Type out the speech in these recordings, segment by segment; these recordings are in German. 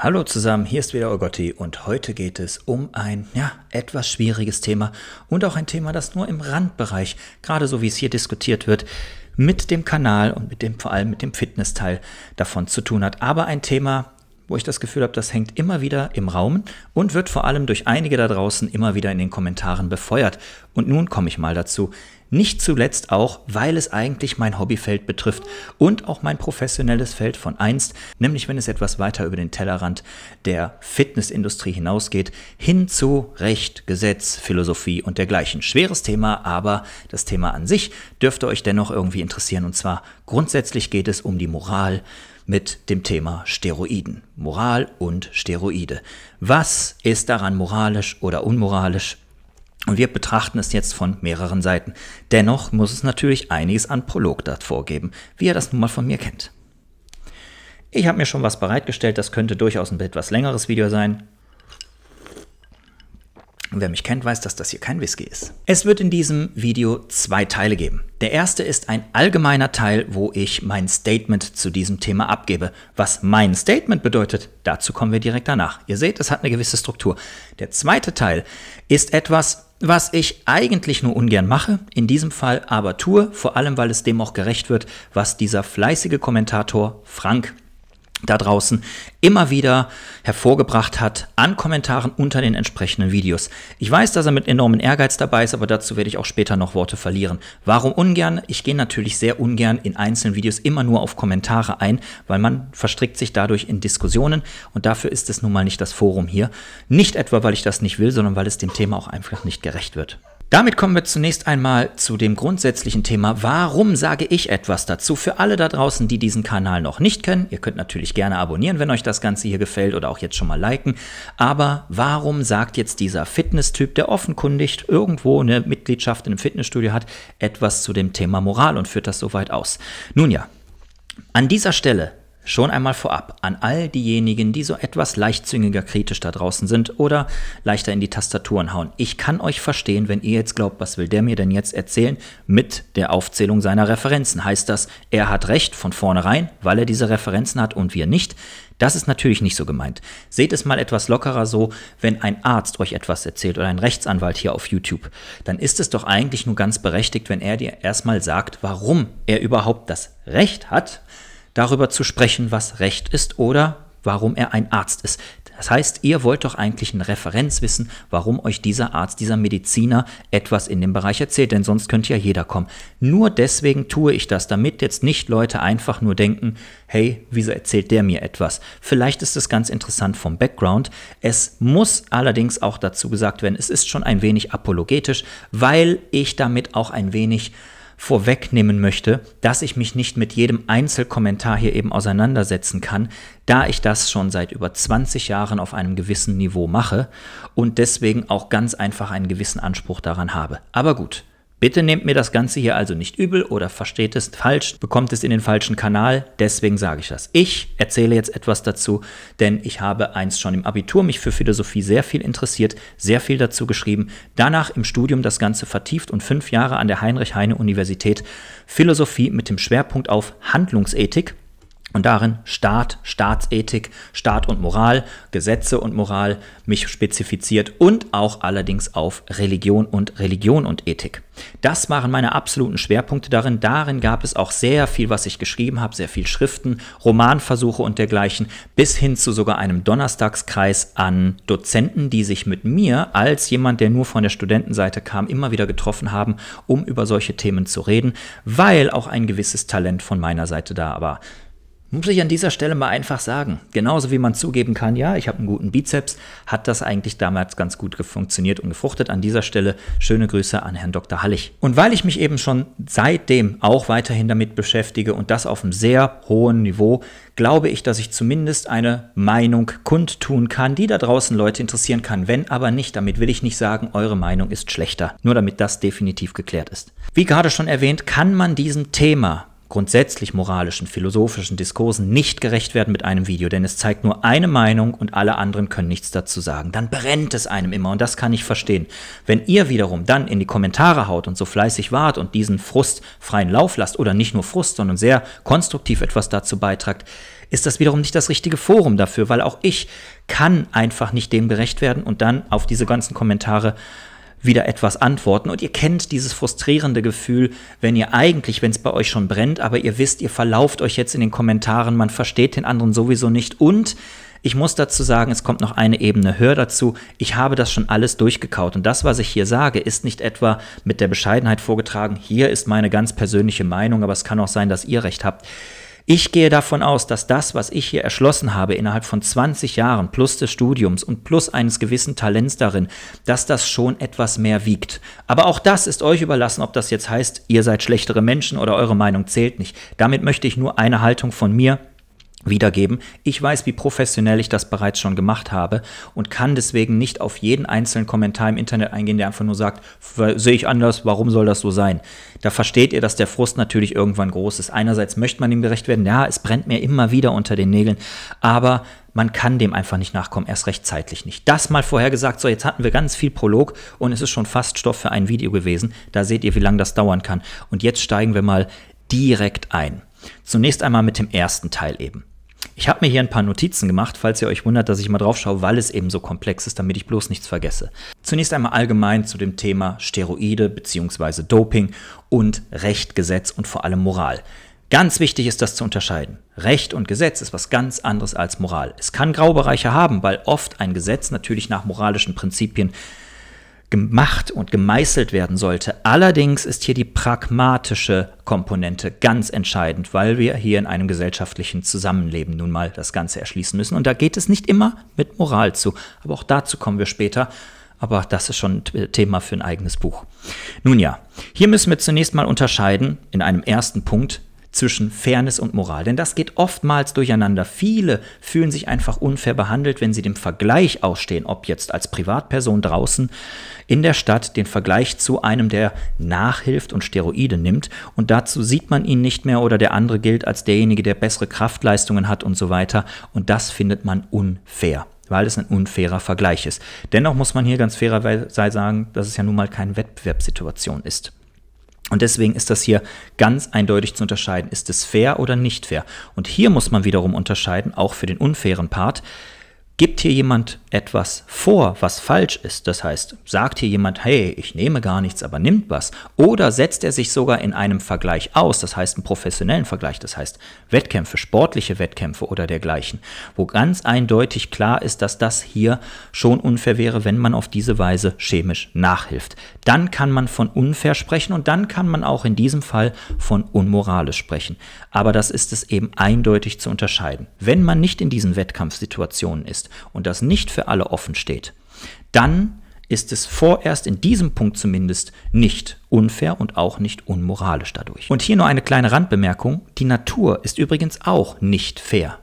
Hallo zusammen, hier ist wieder Ogotti und heute geht es um ein, ja, etwas schwieriges Thema und auch ein Thema, das nur im Randbereich, gerade so wie es hier diskutiert wird, mit dem Kanal und mit dem, vor allem mit dem Fitnessteil davon zu tun hat. Aber ein Thema, wo ich das Gefühl habe, das hängt immer wieder im Raum und wird vor allem durch einige da draußen immer wieder in den Kommentaren befeuert. Und nun komme ich mal dazu. Nicht zuletzt auch, weil es eigentlich mein Hobbyfeld betrifft und auch mein professionelles Feld von einst, nämlich wenn es etwas weiter über den Tellerrand der Fitnessindustrie hinausgeht, hin zu Recht, Gesetz, Philosophie und dergleichen. Schweres Thema, aber das Thema an sich dürfte euch dennoch irgendwie interessieren. Und zwar grundsätzlich geht es um die Moral mit dem Thema Steroiden. Moral und Steroide. Was ist daran moralisch oder unmoralisch? Und wir betrachten es jetzt von mehreren Seiten. Dennoch muss es natürlich einiges an Prolog davor geben, wie ihr das nun mal von mir kennt. Ich habe mir schon was bereitgestellt, das könnte durchaus ein etwas längeres Video sein. Und Wer mich kennt, weiß, dass das hier kein Whisky ist. Es wird in diesem Video zwei Teile geben. Der erste ist ein allgemeiner Teil, wo ich mein Statement zu diesem Thema abgebe. Was mein Statement bedeutet, dazu kommen wir direkt danach. Ihr seht, es hat eine gewisse Struktur. Der zweite Teil ist etwas, was ich eigentlich nur ungern mache, in diesem Fall aber tue, vor allem weil es dem auch gerecht wird, was dieser fleißige Kommentator Frank da draußen immer wieder hervorgebracht hat an Kommentaren unter den entsprechenden Videos. Ich weiß, dass er mit enormen Ehrgeiz dabei ist, aber dazu werde ich auch später noch Worte verlieren. Warum ungern? Ich gehe natürlich sehr ungern in einzelnen Videos immer nur auf Kommentare ein, weil man verstrickt sich dadurch in Diskussionen und dafür ist es nun mal nicht das Forum hier. Nicht etwa, weil ich das nicht will, sondern weil es dem Thema auch einfach nicht gerecht wird. Damit kommen wir zunächst einmal zu dem grundsätzlichen Thema, warum sage ich etwas dazu? Für alle da draußen, die diesen Kanal noch nicht kennen, ihr könnt natürlich gerne abonnieren, wenn euch das Ganze hier gefällt oder auch jetzt schon mal liken, aber warum sagt jetzt dieser Fitness-Typ, der offenkundig irgendwo eine Mitgliedschaft in einem Fitnessstudio hat, etwas zu dem Thema Moral und führt das so weit aus? Nun ja, an dieser Stelle Schon einmal vorab an all diejenigen, die so etwas leichtzüngiger kritisch da draußen sind oder leichter in die Tastaturen hauen. Ich kann euch verstehen, wenn ihr jetzt glaubt, was will der mir denn jetzt erzählen mit der Aufzählung seiner Referenzen. Heißt das, er hat recht von vornherein, weil er diese Referenzen hat und wir nicht? Das ist natürlich nicht so gemeint. Seht es mal etwas lockerer so, wenn ein Arzt euch etwas erzählt oder ein Rechtsanwalt hier auf YouTube, dann ist es doch eigentlich nur ganz berechtigt, wenn er dir erstmal sagt, warum er überhaupt das Recht hat darüber zu sprechen, was Recht ist oder warum er ein Arzt ist. Das heißt, ihr wollt doch eigentlich eine Referenz wissen, warum euch dieser Arzt, dieser Mediziner etwas in dem Bereich erzählt, denn sonst könnte ja jeder kommen. Nur deswegen tue ich das, damit jetzt nicht Leute einfach nur denken, hey, wieso erzählt der mir etwas? Vielleicht ist es ganz interessant vom Background. Es muss allerdings auch dazu gesagt werden, es ist schon ein wenig apologetisch, weil ich damit auch ein wenig vorwegnehmen möchte, dass ich mich nicht mit jedem Einzelkommentar hier eben auseinandersetzen kann, da ich das schon seit über 20 Jahren auf einem gewissen Niveau mache und deswegen auch ganz einfach einen gewissen Anspruch daran habe. Aber gut, Bitte nehmt mir das Ganze hier also nicht übel oder versteht es falsch, bekommt es in den falschen Kanal, deswegen sage ich das. Ich erzähle jetzt etwas dazu, denn ich habe eins schon im Abitur mich für Philosophie sehr viel interessiert, sehr viel dazu geschrieben, danach im Studium das Ganze vertieft und fünf Jahre an der Heinrich-Heine-Universität Philosophie mit dem Schwerpunkt auf Handlungsethik und darin Staat, Staatsethik, Staat und Moral, Gesetze und Moral mich spezifiziert und auch allerdings auf Religion und Religion und Ethik. Das waren meine absoluten Schwerpunkte darin. Darin gab es auch sehr viel, was ich geschrieben habe, sehr viel Schriften, Romanversuche und dergleichen, bis hin zu sogar einem Donnerstagskreis an Dozenten, die sich mit mir als jemand, der nur von der Studentenseite kam, immer wieder getroffen haben, um über solche Themen zu reden, weil auch ein gewisses Talent von meiner Seite da war. Muss ich an dieser Stelle mal einfach sagen. Genauso wie man zugeben kann, ja, ich habe einen guten Bizeps, hat das eigentlich damals ganz gut funktioniert und gefruchtet. An dieser Stelle schöne Grüße an Herrn Dr. Hallig. Und weil ich mich eben schon seitdem auch weiterhin damit beschäftige und das auf einem sehr hohen Niveau, glaube ich, dass ich zumindest eine Meinung kundtun kann, die da draußen Leute interessieren kann. Wenn aber nicht, damit will ich nicht sagen, eure Meinung ist schlechter. Nur damit das definitiv geklärt ist. Wie gerade schon erwähnt, kann man diesem Thema grundsätzlich moralischen, philosophischen Diskursen nicht gerecht werden mit einem Video, denn es zeigt nur eine Meinung und alle anderen können nichts dazu sagen. Dann brennt es einem immer und das kann ich verstehen. Wenn ihr wiederum dann in die Kommentare haut und so fleißig wart und diesen Frust freien Lauf lasst oder nicht nur Frust, sondern sehr konstruktiv etwas dazu beitragt, ist das wiederum nicht das richtige Forum dafür, weil auch ich kann einfach nicht dem gerecht werden und dann auf diese ganzen Kommentare wieder etwas antworten. Und ihr kennt dieses frustrierende Gefühl, wenn ihr eigentlich, wenn es bei euch schon brennt, aber ihr wisst, ihr verlauft euch jetzt in den Kommentaren, man versteht den anderen sowieso nicht. Und ich muss dazu sagen, es kommt noch eine Ebene höher dazu. Ich habe das schon alles durchgekaut. Und das, was ich hier sage, ist nicht etwa mit der Bescheidenheit vorgetragen, hier ist meine ganz persönliche Meinung, aber es kann auch sein, dass ihr recht habt. Ich gehe davon aus, dass das, was ich hier erschlossen habe innerhalb von 20 Jahren plus des Studiums und plus eines gewissen Talents darin, dass das schon etwas mehr wiegt. Aber auch das ist euch überlassen, ob das jetzt heißt, ihr seid schlechtere Menschen oder eure Meinung zählt nicht. Damit möchte ich nur eine Haltung von mir wiedergeben. Ich weiß, wie professionell ich das bereits schon gemacht habe und kann deswegen nicht auf jeden einzelnen Kommentar im Internet eingehen, der einfach nur sagt, sehe ich anders, warum soll das so sein? Da versteht ihr, dass der Frust natürlich irgendwann groß ist. Einerseits möchte man ihm gerecht werden, ja, es brennt mir immer wieder unter den Nägeln, aber man kann dem einfach nicht nachkommen, erst recht zeitlich nicht. Das mal vorhergesagt, so jetzt hatten wir ganz viel Prolog und es ist schon fast Stoff für ein Video gewesen. Da seht ihr, wie lange das dauern kann. Und jetzt steigen wir mal direkt ein. Zunächst einmal mit dem ersten Teil eben. Ich habe mir hier ein paar Notizen gemacht, falls ihr euch wundert, dass ich mal drauf schaue, weil es eben so komplex ist, damit ich bloß nichts vergesse. Zunächst einmal allgemein zu dem Thema Steroide bzw. Doping und Recht, Gesetz und vor allem Moral. Ganz wichtig ist das zu unterscheiden. Recht und Gesetz ist was ganz anderes als Moral. Es kann Graubereiche haben, weil oft ein Gesetz natürlich nach moralischen Prinzipien gemacht und gemeißelt werden sollte. Allerdings ist hier die pragmatische Komponente ganz entscheidend, weil wir hier in einem gesellschaftlichen Zusammenleben nun mal das Ganze erschließen müssen. Und da geht es nicht immer mit Moral zu. Aber auch dazu kommen wir später. Aber das ist schon Thema für ein eigenes Buch. Nun ja, hier müssen wir zunächst mal unterscheiden in einem ersten Punkt zwischen Fairness und Moral. Denn das geht oftmals durcheinander. Viele fühlen sich einfach unfair behandelt, wenn sie dem Vergleich ausstehen, ob jetzt als Privatperson draußen in der Stadt den Vergleich zu einem, der nachhilft und Steroide nimmt. Und dazu sieht man ihn nicht mehr oder der andere gilt als derjenige, der bessere Kraftleistungen hat und so weiter. Und das findet man unfair weil es ein unfairer Vergleich ist. Dennoch muss man hier ganz fairerweise sagen, dass es ja nun mal keine Wettbewerbssituation ist. Und deswegen ist das hier ganz eindeutig zu unterscheiden. Ist es fair oder nicht fair? Und hier muss man wiederum unterscheiden, auch für den unfairen Part. Gibt hier jemand etwas vor, was falsch ist? Das heißt, sagt hier jemand, hey, ich nehme gar nichts, aber nimmt was? Oder setzt er sich sogar in einem Vergleich aus, das heißt einen professionellen Vergleich, das heißt Wettkämpfe, sportliche Wettkämpfe oder dergleichen, wo ganz eindeutig klar ist, dass das hier schon unfair wäre, wenn man auf diese Weise chemisch nachhilft. Dann kann man von unfair sprechen und dann kann man auch in diesem Fall von unmoralisch sprechen. Aber das ist es eben eindeutig zu unterscheiden. Wenn man nicht in diesen Wettkampfsituationen ist, und das nicht für alle offen steht, dann ist es vorerst in diesem Punkt zumindest nicht unfair und auch nicht unmoralisch dadurch. Und hier nur eine kleine Randbemerkung, die Natur ist übrigens auch nicht fair.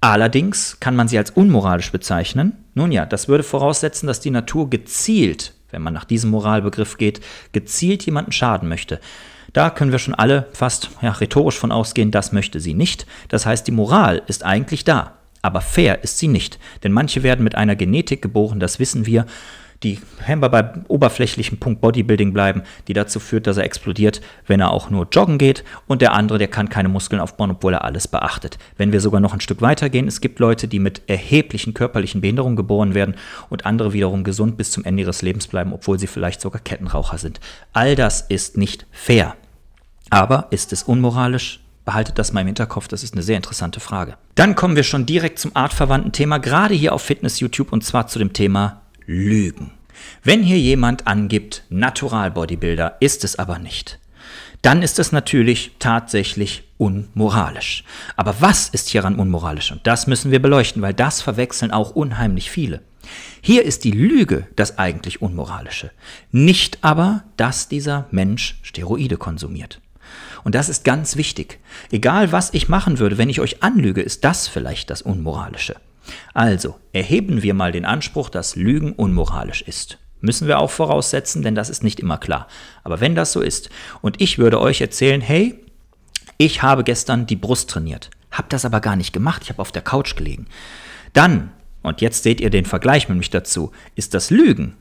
Allerdings kann man sie als unmoralisch bezeichnen. Nun ja, das würde voraussetzen, dass die Natur gezielt, wenn man nach diesem Moralbegriff geht, gezielt jemanden schaden möchte. Da können wir schon alle fast ja, rhetorisch von ausgehen, das möchte sie nicht. Das heißt, die Moral ist eigentlich da. Aber fair ist sie nicht, denn manche werden mit einer Genetik geboren, das wissen wir, die hemmer beim oberflächlichen Punkt Bodybuilding bleiben, die dazu führt, dass er explodiert, wenn er auch nur joggen geht. Und der andere, der kann keine Muskeln aufbauen, obwohl er alles beachtet. Wenn wir sogar noch ein Stück weiter gehen, es gibt Leute, die mit erheblichen körperlichen Behinderungen geboren werden und andere wiederum gesund bis zum Ende ihres Lebens bleiben, obwohl sie vielleicht sogar Kettenraucher sind. All das ist nicht fair. Aber ist es unmoralisch? Behaltet das mal im Hinterkopf, das ist eine sehr interessante Frage. Dann kommen wir schon direkt zum artverwandten Thema, gerade hier auf Fitness YouTube und zwar zu dem Thema Lügen. Wenn hier jemand angibt, Natural Bodybuilder ist es aber nicht, dann ist es natürlich tatsächlich unmoralisch. Aber was ist hieran unmoralisch? Und das müssen wir beleuchten, weil das verwechseln auch unheimlich viele. Hier ist die Lüge das eigentlich Unmoralische, nicht aber, dass dieser Mensch Steroide konsumiert. Und das ist ganz wichtig. Egal was ich machen würde, wenn ich euch anlüge, ist das vielleicht das Unmoralische. Also, erheben wir mal den Anspruch, dass Lügen unmoralisch ist. Müssen wir auch voraussetzen, denn das ist nicht immer klar. Aber wenn das so ist, und ich würde euch erzählen, hey, ich habe gestern die Brust trainiert, habe das aber gar nicht gemacht, ich habe auf der Couch gelegen. Dann, und jetzt seht ihr den Vergleich mit mich dazu, ist das Lügen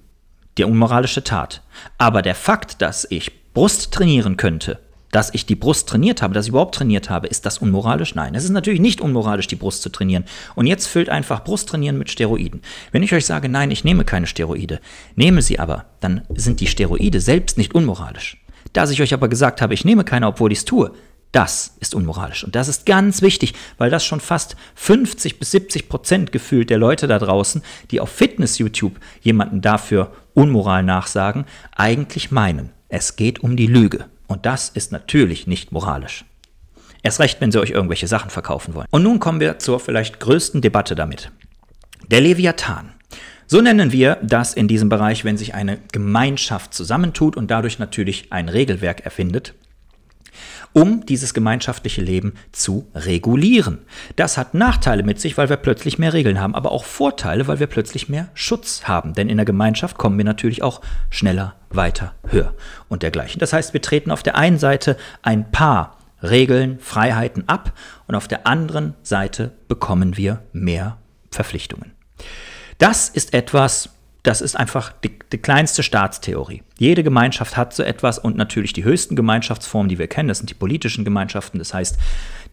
die unmoralische Tat. Aber der Fakt, dass ich Brust trainieren könnte, dass ich die Brust trainiert habe, dass ich überhaupt trainiert habe, ist das unmoralisch? Nein, es ist natürlich nicht unmoralisch, die Brust zu trainieren. Und jetzt füllt einfach Brusttrainieren mit Steroiden. Wenn ich euch sage, nein, ich nehme keine Steroide, nehme sie aber, dann sind die Steroide selbst nicht unmoralisch. Dass ich euch aber gesagt habe, ich nehme keine, obwohl ich es tue, das ist unmoralisch. Und das ist ganz wichtig, weil das schon fast 50 bis 70 Prozent gefühlt der Leute da draußen, die auf Fitness-YouTube jemanden dafür Unmoral nachsagen, eigentlich meinen. Es geht um die Lüge. Und das ist natürlich nicht moralisch. Erst recht, wenn sie euch irgendwelche Sachen verkaufen wollen. Und nun kommen wir zur vielleicht größten Debatte damit. Der Leviathan. So nennen wir das in diesem Bereich, wenn sich eine Gemeinschaft zusammentut und dadurch natürlich ein Regelwerk erfindet, um dieses gemeinschaftliche Leben zu regulieren. Das hat Nachteile mit sich, weil wir plötzlich mehr Regeln haben, aber auch Vorteile, weil wir plötzlich mehr Schutz haben. Denn in der Gemeinschaft kommen wir natürlich auch schneller, weiter, höher und dergleichen. Das heißt, wir treten auf der einen Seite ein paar Regeln, Freiheiten ab und auf der anderen Seite bekommen wir mehr Verpflichtungen. Das ist etwas, das ist einfach die, die, kleinste Staatstheorie. Jede Gemeinschaft hat so etwas und natürlich die höchsten Gemeinschaftsformen, die wir kennen, das sind die politischen Gemeinschaften, das heißt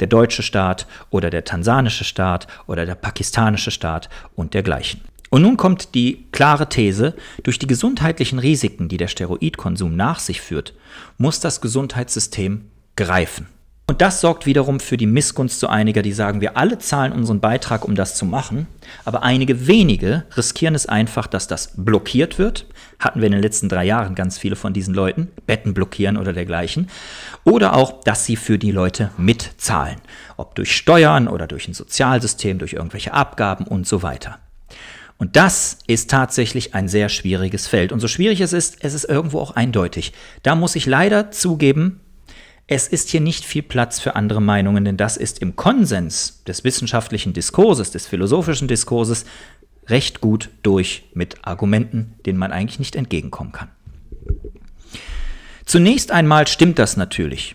der deutsche Staat oder der tansanische Staat oder der pakistanische Staat und dergleichen. Und nun kommt die klare These, durch die gesundheitlichen Risiken, die der Steroidkonsum nach sich führt, muss das Gesundheitssystem greifen. Und das sorgt wiederum für die Missgunst zu einiger, die sagen, wir alle zahlen unseren Beitrag, um das zu machen, aber einige wenige riskieren es einfach, dass das blockiert wird. Hatten wir in den letzten drei Jahren ganz viele von diesen Leuten, Betten blockieren oder dergleichen. Oder auch, dass sie für die Leute mitzahlen, ob durch Steuern oder durch ein Sozialsystem, durch irgendwelche Abgaben und so weiter. Und das ist tatsächlich ein sehr schwieriges Feld. Und so schwierig es ist, es ist irgendwo auch eindeutig. Da muss ich leider zugeben, es ist hier nicht viel Platz für andere Meinungen, denn das ist im Konsens des wissenschaftlichen Diskurses, des philosophischen Diskurses recht gut durch mit Argumenten, denen man eigentlich nicht entgegenkommen kann. Zunächst einmal stimmt das natürlich,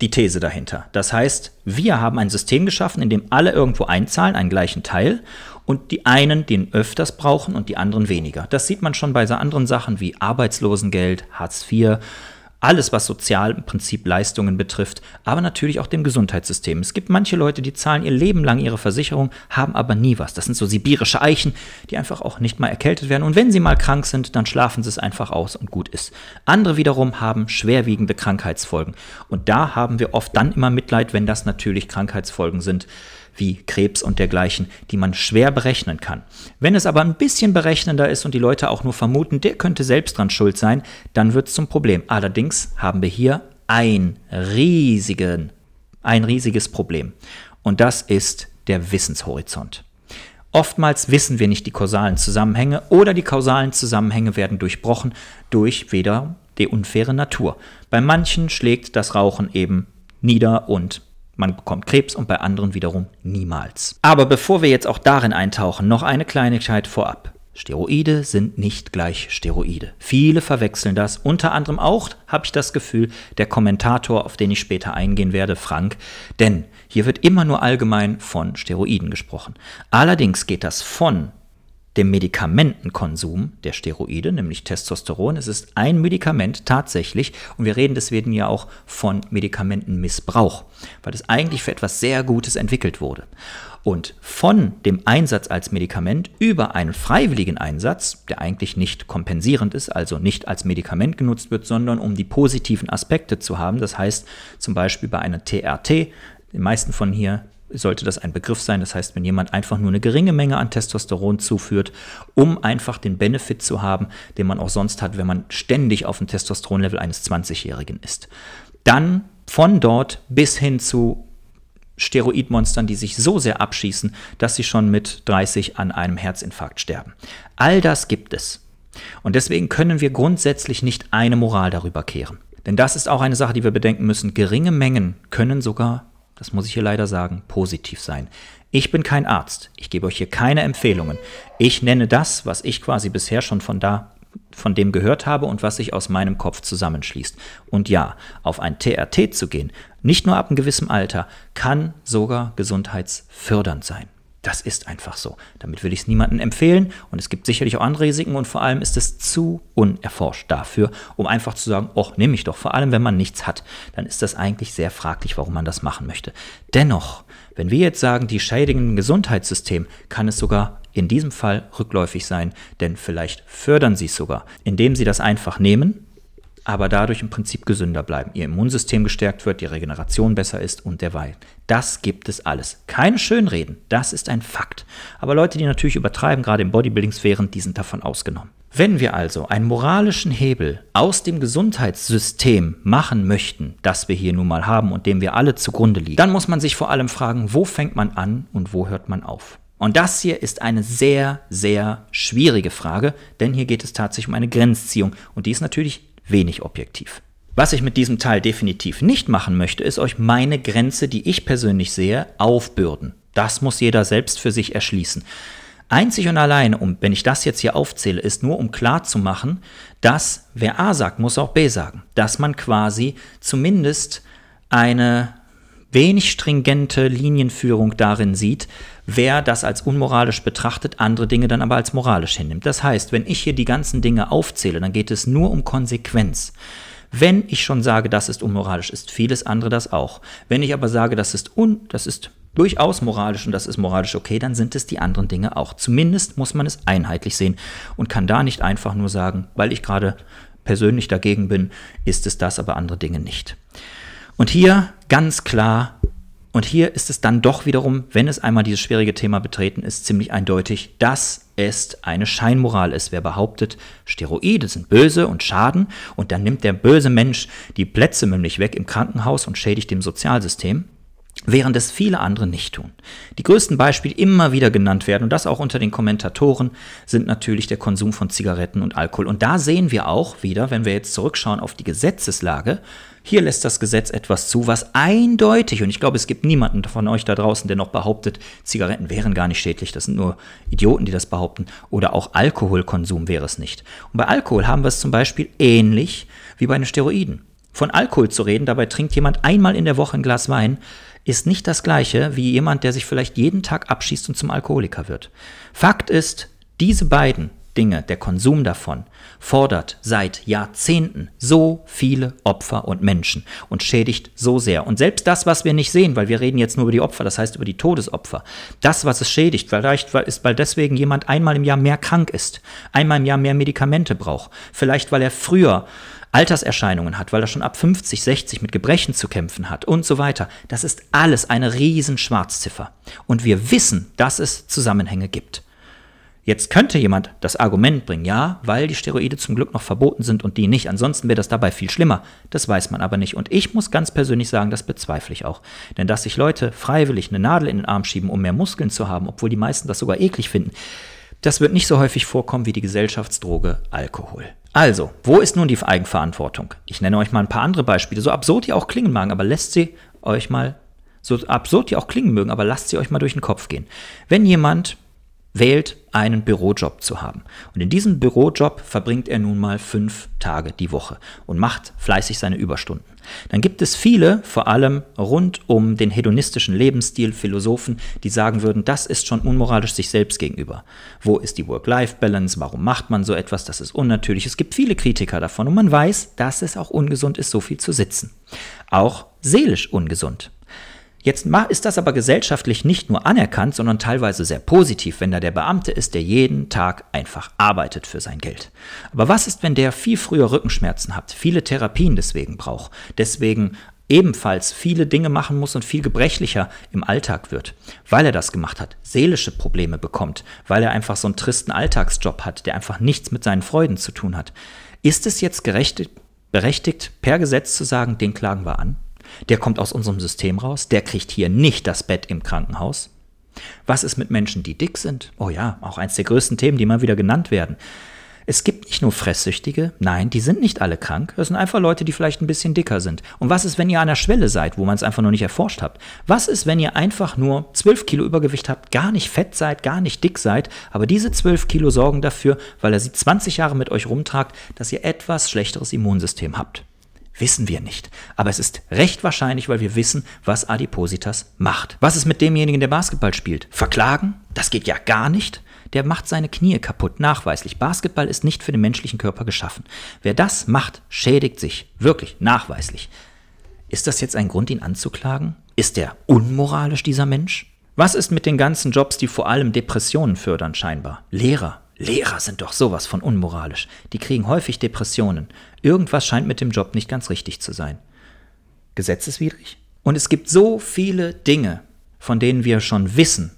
die These dahinter. Das heißt, wir haben ein System geschaffen, in dem alle irgendwo einzahlen, einen gleichen Teil, und die einen den öfters brauchen und die anderen weniger. Das sieht man schon bei so anderen Sachen wie Arbeitslosengeld, Hartz IV, alles, was sozial im Prinzip Leistungen betrifft, aber natürlich auch dem Gesundheitssystem. Es gibt manche Leute, die zahlen ihr Leben lang ihre Versicherung, haben aber nie was. Das sind so sibirische Eichen, die einfach auch nicht mal erkältet werden. Und wenn sie mal krank sind, dann schlafen sie es einfach aus und gut ist. Andere wiederum haben schwerwiegende Krankheitsfolgen. Und da haben wir oft dann immer Mitleid, wenn das natürlich Krankheitsfolgen sind, wie Krebs und dergleichen, die man schwer berechnen kann. Wenn es aber ein bisschen berechnender ist und die Leute auch nur vermuten, der könnte selbst dran schuld sein, dann wird es zum Problem. Allerdings haben wir hier ein, riesigen, ein riesiges Problem. Und das ist der Wissenshorizont. Oftmals wissen wir nicht die kausalen Zusammenhänge oder die kausalen Zusammenhänge werden durchbrochen durch weder die unfaire Natur. Bei manchen schlägt das Rauchen eben nieder und man bekommt Krebs und bei anderen wiederum niemals. Aber bevor wir jetzt auch darin eintauchen, noch eine Kleinigkeit vorab. Steroide sind nicht gleich Steroide. Viele verwechseln das. Unter anderem auch, habe ich das Gefühl, der Kommentator, auf den ich später eingehen werde, Frank. Denn hier wird immer nur allgemein von Steroiden gesprochen. Allerdings geht das von dem Medikamentenkonsum der Steroide, nämlich Testosteron. Es ist ein Medikament tatsächlich und wir reden deswegen ja auch von Medikamentenmissbrauch, weil es eigentlich für etwas sehr Gutes entwickelt wurde. Und von dem Einsatz als Medikament über einen freiwilligen Einsatz, der eigentlich nicht kompensierend ist, also nicht als Medikament genutzt wird, sondern um die positiven Aspekte zu haben, das heißt zum Beispiel bei einer TRT, die meisten von hier sollte das ein Begriff sein. Das heißt, wenn jemand einfach nur eine geringe Menge an Testosteron zuführt, um einfach den Benefit zu haben, den man auch sonst hat, wenn man ständig auf dem Testosteronlevel eines 20-Jährigen ist. Dann von dort bis hin zu Steroidmonstern, die sich so sehr abschießen, dass sie schon mit 30 an einem Herzinfarkt sterben. All das gibt es. Und deswegen können wir grundsätzlich nicht eine Moral darüber kehren. Denn das ist auch eine Sache, die wir bedenken müssen. Geringe Mengen können sogar das muss ich hier leider sagen, positiv sein. Ich bin kein Arzt, ich gebe euch hier keine Empfehlungen. Ich nenne das, was ich quasi bisher schon von da von dem gehört habe und was sich aus meinem Kopf zusammenschließt. Und ja, auf ein TRT zu gehen, nicht nur ab einem gewissen Alter, kann sogar gesundheitsfördernd sein. Das ist einfach so. Damit will ich es niemandem empfehlen und es gibt sicherlich auch andere Risiken und vor allem ist es zu unerforscht dafür, um einfach zu sagen, och, nehme ich doch, vor allem wenn man nichts hat, dann ist das eigentlich sehr fraglich, warum man das machen möchte. Dennoch, wenn wir jetzt sagen, die schädigen im Gesundheitssystem, kann es sogar in diesem Fall rückläufig sein, denn vielleicht fördern sie es sogar, indem sie das einfach nehmen, aber dadurch im Prinzip gesünder bleiben. Ihr Immunsystem gestärkt wird, die Regeneration besser ist und derweil. Das gibt es alles. Keine Schönreden, das ist ein Fakt. Aber Leute, die natürlich übertreiben, gerade im Bodybuilding-Sphären, die sind davon ausgenommen. Wenn wir also einen moralischen Hebel aus dem Gesundheitssystem machen möchten, das wir hier nun mal haben und dem wir alle zugrunde liegen, dann muss man sich vor allem fragen, wo fängt man an und wo hört man auf? Und das hier ist eine sehr, sehr schwierige Frage, denn hier geht es tatsächlich um eine Grenzziehung und die ist natürlich wenig objektiv. Was ich mit diesem Teil definitiv nicht machen möchte, ist euch meine Grenze, die ich persönlich sehe, aufbürden. Das muss jeder selbst für sich erschließen. Einzig und allein, um, wenn ich das jetzt hier aufzähle, ist nur, um klar zu machen, dass wer A sagt, muss auch B sagen. Dass man quasi zumindest eine wenig stringente Linienführung darin sieht, wer das als unmoralisch betrachtet, andere Dinge dann aber als moralisch hinnimmt. Das heißt, wenn ich hier die ganzen Dinge aufzähle, dann geht es nur um Konsequenz. Wenn ich schon sage, das ist unmoralisch, ist vieles andere das auch. Wenn ich aber sage, das ist un, das ist durchaus moralisch und das ist moralisch okay, dann sind es die anderen Dinge auch. Zumindest muss man es einheitlich sehen und kann da nicht einfach nur sagen, weil ich gerade persönlich dagegen bin, ist es das, aber andere Dinge nicht. Und hier ganz klar und hier ist es dann doch wiederum, wenn es einmal dieses schwierige Thema betreten ist, ziemlich eindeutig, dass es eine Scheinmoral ist. Wer behauptet, Steroide sind böse und schaden, und dann nimmt der böse Mensch die Plätze nämlich weg im Krankenhaus und schädigt dem Sozialsystem, während es viele andere nicht tun. Die größten Beispiele immer wieder genannt werden, und das auch unter den Kommentatoren, sind natürlich der Konsum von Zigaretten und Alkohol. Und da sehen wir auch wieder, wenn wir jetzt zurückschauen auf die Gesetzeslage, hier lässt das Gesetz etwas zu, was eindeutig, und ich glaube, es gibt niemanden von euch da draußen, der noch behauptet, Zigaretten wären gar nicht schädlich, das sind nur Idioten, die das behaupten, oder auch Alkoholkonsum wäre es nicht. Und bei Alkohol haben wir es zum Beispiel ähnlich wie bei den Steroiden. Von Alkohol zu reden, dabei trinkt jemand einmal in der Woche ein Glas Wein, ist nicht das gleiche wie jemand, der sich vielleicht jeden Tag abschießt und zum Alkoholiker wird. Fakt ist, diese beiden Dinge, der Konsum davon, fordert seit Jahrzehnten so viele Opfer und Menschen und schädigt so sehr. Und selbst das, was wir nicht sehen, weil wir reden jetzt nur über die Opfer, das heißt über die Todesopfer, das, was es schädigt, vielleicht ist, weil deswegen jemand einmal im Jahr mehr krank ist, einmal im Jahr mehr Medikamente braucht, vielleicht weil er früher Alterserscheinungen hat, weil er schon ab 50, 60 mit Gebrechen zu kämpfen hat und so weiter. Das ist alles eine riesen Schwarzziffer. Und wir wissen, dass es Zusammenhänge gibt. Jetzt könnte jemand das Argument bringen, ja, weil die Steroide zum Glück noch verboten sind und die nicht. Ansonsten wäre das dabei viel schlimmer. Das weiß man aber nicht. Und ich muss ganz persönlich sagen, das bezweifle ich auch. Denn dass sich Leute freiwillig eine Nadel in den Arm schieben, um mehr Muskeln zu haben, obwohl die meisten das sogar eklig finden, das wird nicht so häufig vorkommen wie die Gesellschaftsdroge Alkohol. Also, wo ist nun die Eigenverantwortung? Ich nenne euch mal ein paar andere Beispiele, so absurd die auch klingen mögen, aber lasst sie euch mal, so absurd die auch klingen mögen, aber lasst sie euch mal durch den Kopf gehen. Wenn jemand wählt, einen Bürojob zu haben. Und in diesem Bürojob verbringt er nun mal fünf Tage die Woche und macht fleißig seine Überstunden. Dann gibt es viele, vor allem rund um den hedonistischen Lebensstil, Philosophen, die sagen würden, das ist schon unmoralisch sich selbst gegenüber. Wo ist die Work-Life-Balance? Warum macht man so etwas? Das ist unnatürlich. Es gibt viele Kritiker davon und man weiß, dass es auch ungesund ist, so viel zu sitzen. Auch seelisch ungesund. Jetzt ist das aber gesellschaftlich nicht nur anerkannt, sondern teilweise sehr positiv, wenn da der Beamte ist, der jeden Tag einfach arbeitet für sein Geld. Aber was ist, wenn der viel früher Rückenschmerzen hat, viele Therapien deswegen braucht, deswegen ebenfalls viele Dinge machen muss und viel gebrechlicher im Alltag wird, weil er das gemacht hat, seelische Probleme bekommt, weil er einfach so einen tristen Alltagsjob hat, der einfach nichts mit seinen Freuden zu tun hat. Ist es jetzt gerechtigt, berechtigt, per Gesetz zu sagen, den klagen wir an? Der kommt aus unserem System raus, der kriegt hier nicht das Bett im Krankenhaus. Was ist mit Menschen, die dick sind? Oh ja, auch eins der größten Themen, die mal wieder genannt werden. Es gibt nicht nur Fresssüchtige, nein, die sind nicht alle krank. Es sind einfach Leute, die vielleicht ein bisschen dicker sind. Und was ist, wenn ihr an der Schwelle seid, wo man es einfach noch nicht erforscht habt? Was ist, wenn ihr einfach nur 12 Kilo Übergewicht habt, gar nicht fett seid, gar nicht dick seid, aber diese 12 Kilo sorgen dafür, weil er sie 20 Jahre mit euch rumtragt, dass ihr etwas schlechteres Immunsystem habt? Wissen wir nicht. Aber es ist recht wahrscheinlich, weil wir wissen, was Adipositas macht. Was ist mit demjenigen, der Basketball spielt? Verklagen? Das geht ja gar nicht. Der macht seine Knie kaputt, nachweislich. Basketball ist nicht für den menschlichen Körper geschaffen. Wer das macht, schädigt sich. Wirklich, nachweislich. Ist das jetzt ein Grund, ihn anzuklagen? Ist er unmoralisch, dieser Mensch? Was ist mit den ganzen Jobs, die vor allem Depressionen fördern, scheinbar? Lehrer, Lehrer sind doch sowas von unmoralisch. Die kriegen häufig Depressionen. Irgendwas scheint mit dem Job nicht ganz richtig zu sein. Gesetzeswidrig? Und es gibt so viele Dinge, von denen wir schon wissen,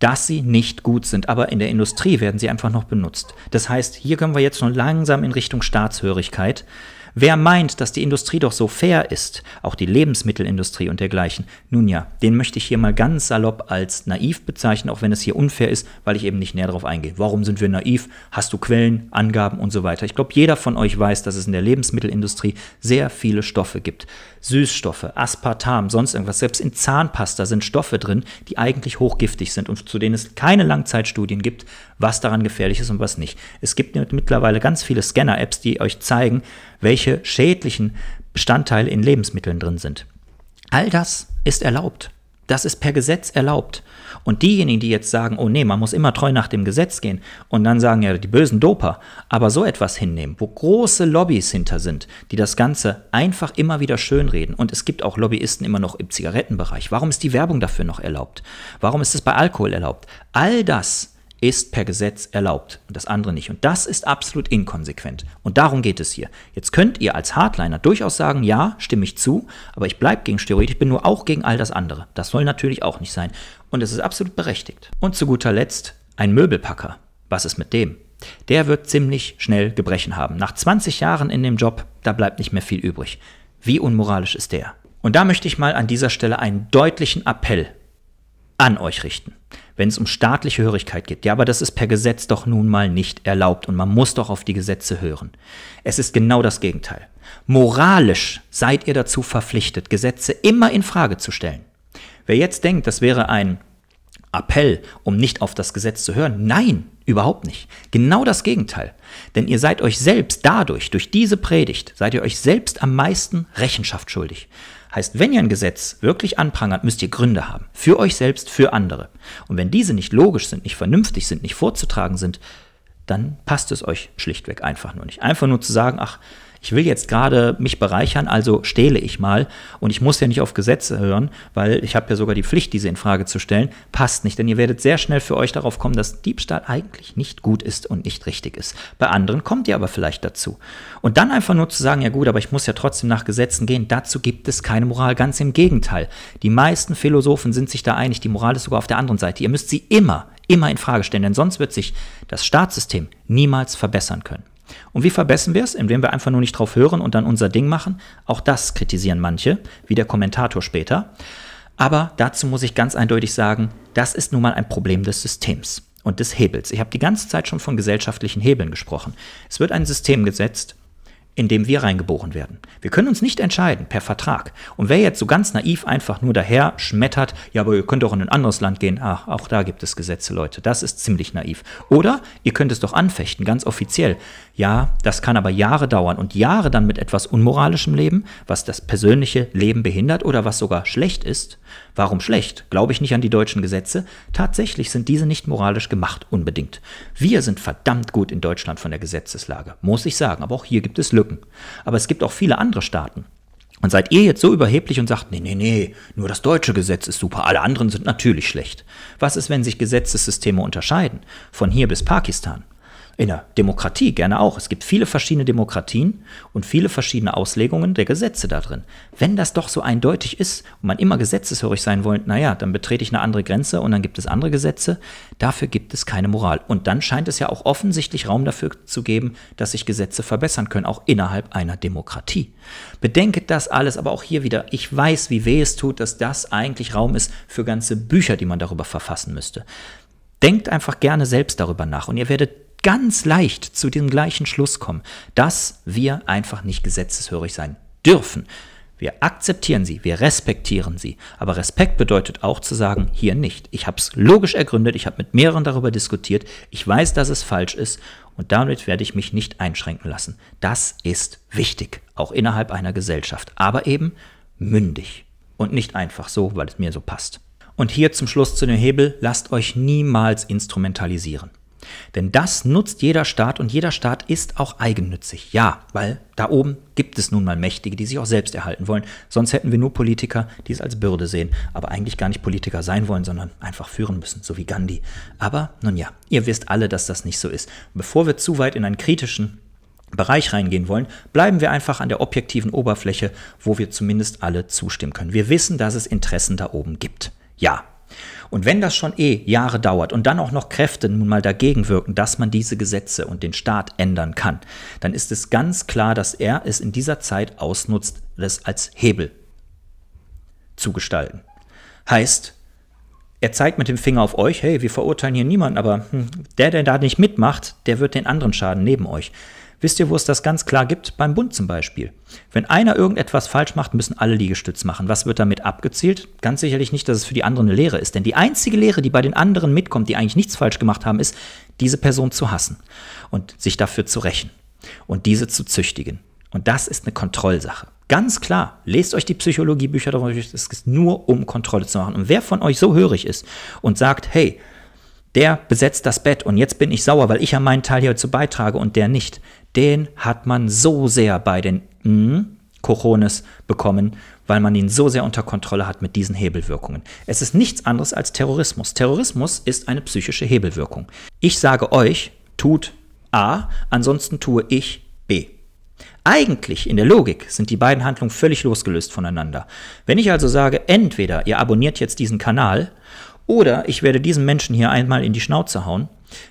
dass sie nicht gut sind, aber in der Industrie werden sie einfach noch benutzt. Das heißt, hier können wir jetzt schon langsam in Richtung Staatshörigkeit Wer meint, dass die Industrie doch so fair ist, auch die Lebensmittelindustrie und dergleichen, nun ja, den möchte ich hier mal ganz salopp als naiv bezeichnen, auch wenn es hier unfair ist, weil ich eben nicht näher darauf eingehe. Warum sind wir naiv? Hast du Quellen, Angaben und so weiter? Ich glaube, jeder von euch weiß, dass es in der Lebensmittelindustrie sehr viele Stoffe gibt. Süßstoffe, Aspartam, sonst irgendwas. Selbst in Zahnpasta sind Stoffe drin, die eigentlich hochgiftig sind und zu denen es keine Langzeitstudien gibt, was daran gefährlich ist und was nicht. Es gibt mittlerweile ganz viele Scanner-Apps, die euch zeigen, welche schädlichen Bestandteile in Lebensmitteln drin sind. All das ist erlaubt. Das ist per Gesetz erlaubt. Und diejenigen, die jetzt sagen, oh nee, man muss immer treu nach dem Gesetz gehen und dann sagen ja die bösen Doper, aber so etwas hinnehmen, wo große Lobbys hinter sind, die das Ganze einfach immer wieder schönreden. Und es gibt auch Lobbyisten immer noch im Zigarettenbereich. Warum ist die Werbung dafür noch erlaubt? Warum ist es bei Alkohol erlaubt? All das ist per Gesetz erlaubt und das andere nicht. Und das ist absolut inkonsequent. Und darum geht es hier. Jetzt könnt ihr als Hardliner durchaus sagen, ja, stimme ich zu, aber ich bleibe gegen Steroide, ich bin nur auch gegen all das andere. Das soll natürlich auch nicht sein. Und es ist absolut berechtigt. Und zu guter Letzt ein Möbelpacker. Was ist mit dem? Der wird ziemlich schnell Gebrechen haben. Nach 20 Jahren in dem Job, da bleibt nicht mehr viel übrig. Wie unmoralisch ist der? Und da möchte ich mal an dieser Stelle einen deutlichen Appell an euch richten. Wenn es um staatliche Hörigkeit geht, ja, aber das ist per Gesetz doch nun mal nicht erlaubt und man muss doch auf die Gesetze hören. Es ist genau das Gegenteil. Moralisch seid ihr dazu verpflichtet, Gesetze immer in Frage zu stellen. Wer jetzt denkt, das wäre ein Appell, um nicht auf das Gesetz zu hören, nein, überhaupt nicht. Genau das Gegenteil. Denn ihr seid euch selbst dadurch, durch diese Predigt, seid ihr euch selbst am meisten Rechenschaft schuldig. Heißt, wenn ihr ein Gesetz wirklich anprangert, müsst ihr Gründe haben. Für euch selbst, für andere. Und wenn diese nicht logisch sind, nicht vernünftig sind, nicht vorzutragen sind, dann passt es euch schlichtweg einfach nur nicht. Einfach nur zu sagen, ach, ich will jetzt gerade mich bereichern, also stehle ich mal und ich muss ja nicht auf Gesetze hören, weil ich habe ja sogar die Pflicht, diese in Frage zu stellen, passt nicht, denn ihr werdet sehr schnell für euch darauf kommen, dass Diebstahl eigentlich nicht gut ist und nicht richtig ist. Bei anderen kommt ihr aber vielleicht dazu. Und dann einfach nur zu sagen, ja gut, aber ich muss ja trotzdem nach Gesetzen gehen, dazu gibt es keine Moral, ganz im Gegenteil. Die meisten Philosophen sind sich da einig, die Moral ist sogar auf der anderen Seite. Ihr müsst sie immer, immer in Frage stellen, denn sonst wird sich das Staatssystem niemals verbessern können. Und wie verbessern wir es? Indem wir einfach nur nicht drauf hören und dann unser Ding machen. Auch das kritisieren manche, wie der Kommentator später. Aber dazu muss ich ganz eindeutig sagen, das ist nun mal ein Problem des Systems und des Hebels. Ich habe die ganze Zeit schon von gesellschaftlichen Hebeln gesprochen. Es wird ein System gesetzt, in dem wir reingeboren werden. Wir können uns nicht entscheiden per Vertrag. Und wer jetzt so ganz naiv einfach nur daher schmettert, ja, aber ihr könnt doch in ein anderes Land gehen, ach, auch da gibt es Gesetze, Leute, das ist ziemlich naiv. Oder ihr könnt es doch anfechten, ganz offiziell. Ja, das kann aber Jahre dauern und Jahre dann mit etwas unmoralischem Leben, was das persönliche Leben behindert oder was sogar schlecht ist. Warum schlecht? Glaube ich nicht an die deutschen Gesetze? Tatsächlich sind diese nicht moralisch gemacht unbedingt. Wir sind verdammt gut in Deutschland von der Gesetzeslage, muss ich sagen, aber auch hier gibt es Lücken. Aber es gibt auch viele andere Staaten, und seid ihr jetzt so überheblich und sagt, nee, nee, nee, nur das deutsche Gesetz ist super, alle anderen sind natürlich schlecht. Was ist, wenn sich Gesetzessysteme unterscheiden? Von hier bis Pakistan in der Demokratie gerne auch. Es gibt viele verschiedene Demokratien und viele verschiedene Auslegungen der Gesetze da drin. Wenn das doch so eindeutig ist und man immer gesetzeshörig sein will, naja, dann betrete ich eine andere Grenze und dann gibt es andere Gesetze. Dafür gibt es keine Moral. Und dann scheint es ja auch offensichtlich Raum dafür zu geben, dass sich Gesetze verbessern können, auch innerhalb einer Demokratie. Bedenket das alles, aber auch hier wieder, ich weiß, wie weh es tut, dass das eigentlich Raum ist für ganze Bücher, die man darüber verfassen müsste. Denkt einfach gerne selbst darüber nach und ihr werdet ganz leicht zu dem gleichen Schluss kommen, dass wir einfach nicht gesetzeshörig sein dürfen. Wir akzeptieren sie, wir respektieren sie. Aber Respekt bedeutet auch zu sagen, hier nicht. Ich habe es logisch ergründet, ich habe mit mehreren darüber diskutiert, ich weiß, dass es falsch ist und damit werde ich mich nicht einschränken lassen. Das ist wichtig, auch innerhalb einer Gesellschaft, aber eben mündig und nicht einfach so, weil es mir so passt. Und hier zum Schluss zu dem Hebel, lasst euch niemals instrumentalisieren. Denn das nutzt jeder Staat und jeder Staat ist auch eigennützig. Ja, weil da oben gibt es nun mal Mächtige, die sich auch selbst erhalten wollen. Sonst hätten wir nur Politiker, die es als Bürde sehen, aber eigentlich gar nicht Politiker sein wollen, sondern einfach führen müssen, so wie Gandhi. Aber nun ja, ihr wisst alle, dass das nicht so ist. Bevor wir zu weit in einen kritischen Bereich reingehen wollen, bleiben wir einfach an der objektiven Oberfläche, wo wir zumindest alle zustimmen können. Wir wissen, dass es Interessen da oben gibt. Ja, und wenn das schon eh Jahre dauert und dann auch noch Kräfte nun mal dagegen wirken, dass man diese Gesetze und den Staat ändern kann, dann ist es ganz klar, dass er es in dieser Zeit ausnutzt, das als Hebel zu gestalten. Heißt, er zeigt mit dem Finger auf euch, hey, wir verurteilen hier niemanden, aber hm, der, der da nicht mitmacht, der wird den anderen schaden neben euch. Wisst ihr, wo es das ganz klar gibt? Beim Bund zum Beispiel. Wenn einer irgendetwas falsch macht, müssen alle Liegestütz machen. Was wird damit abgezielt? Ganz sicherlich nicht, dass es für die anderen eine Lehre ist. Denn die einzige Lehre, die bei den anderen mitkommt, die eigentlich nichts falsch gemacht haben, ist, diese Person zu hassen und sich dafür zu rächen und diese zu züchtigen. Und das ist eine Kontrollsache. Ganz klar, lest euch die Psychologiebücher darüber, es ist nur um Kontrolle zu machen. Und wer von euch so hörig ist und sagt, hey, der besetzt das Bett und jetzt bin ich sauer, weil ich ja meinen Teil hierzu beitrage und der nicht, den hat man so sehr bei den mm, hm, Corones bekommen, weil man ihn so sehr unter Kontrolle hat mit diesen Hebelwirkungen. Es ist nichts anderes als Terrorismus. Terrorismus ist eine psychische Hebelwirkung. Ich sage euch, tut A, ansonsten tue ich B. Eigentlich in der Logik sind die beiden Handlungen völlig losgelöst voneinander. Wenn ich also sage, entweder ihr abonniert jetzt diesen Kanal oder ich werde diesen Menschen hier einmal in die Schnauze hauen,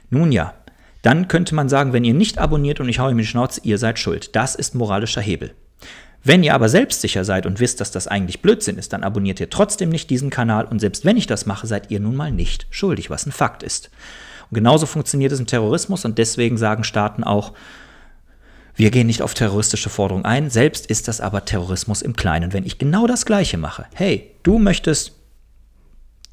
nun ja, dann könnte man sagen, wenn ihr nicht abonniert und ich haue ihm die Schnauze, ihr seid schuld. Das ist moralischer Hebel. Wenn ihr aber selbstsicher seid und wisst, dass das eigentlich Blödsinn ist, dann abonniert ihr trotzdem nicht diesen Kanal und selbst wenn ich das mache, seid ihr nun mal nicht schuldig, was ein Fakt ist. Und genauso funktioniert es im Terrorismus und deswegen sagen Staaten auch, wir gehen nicht auf terroristische Forderungen ein, selbst ist das aber Terrorismus im Kleinen, wenn ich genau das Gleiche mache. Hey, du möchtest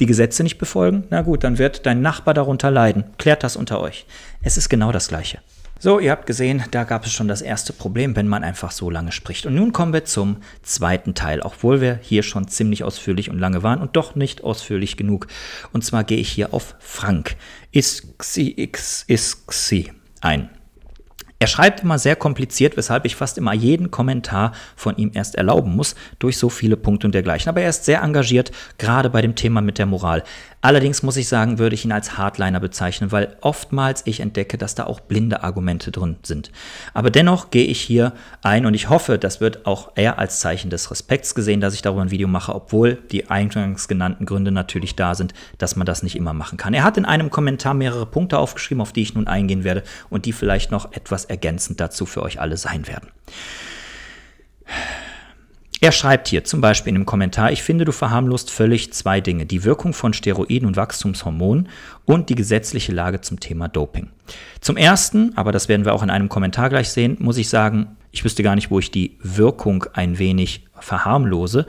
die Gesetze nicht befolgen, na gut, dann wird dein Nachbar darunter leiden. Klärt das unter euch. Es ist genau das Gleiche. So, ihr habt gesehen, da gab es schon das erste Problem, wenn man einfach so lange spricht. Und nun kommen wir zum zweiten Teil, obwohl wir hier schon ziemlich ausführlich und lange waren und doch nicht ausführlich genug. Und zwar gehe ich hier auf Frank. Ist Xi, X, ist Xi ein. Er schreibt immer sehr kompliziert, weshalb ich fast immer jeden Kommentar von ihm erst erlauben muss, durch so viele Punkte und dergleichen. Aber er ist sehr engagiert, gerade bei dem Thema mit der Moral. Allerdings muss ich sagen, würde ich ihn als Hardliner bezeichnen, weil oftmals ich entdecke, dass da auch blinde Argumente drin sind. Aber dennoch gehe ich hier ein und ich hoffe, das wird auch eher als Zeichen des Respekts gesehen, dass ich darüber ein Video mache, obwohl die eingangs genannten Gründe natürlich da sind, dass man das nicht immer machen kann. Er hat in einem Kommentar mehrere Punkte aufgeschrieben, auf die ich nun eingehen werde und die vielleicht noch etwas ergänzend dazu für euch alle sein werden. Er schreibt hier zum Beispiel in einem Kommentar, ich finde, du verharmlost völlig zwei Dinge, die Wirkung von Steroiden und Wachstumshormonen und die gesetzliche Lage zum Thema Doping. Zum Ersten, aber das werden wir auch in einem Kommentar gleich sehen, muss ich sagen, ich wüsste gar nicht, wo ich die Wirkung ein wenig verharmlose.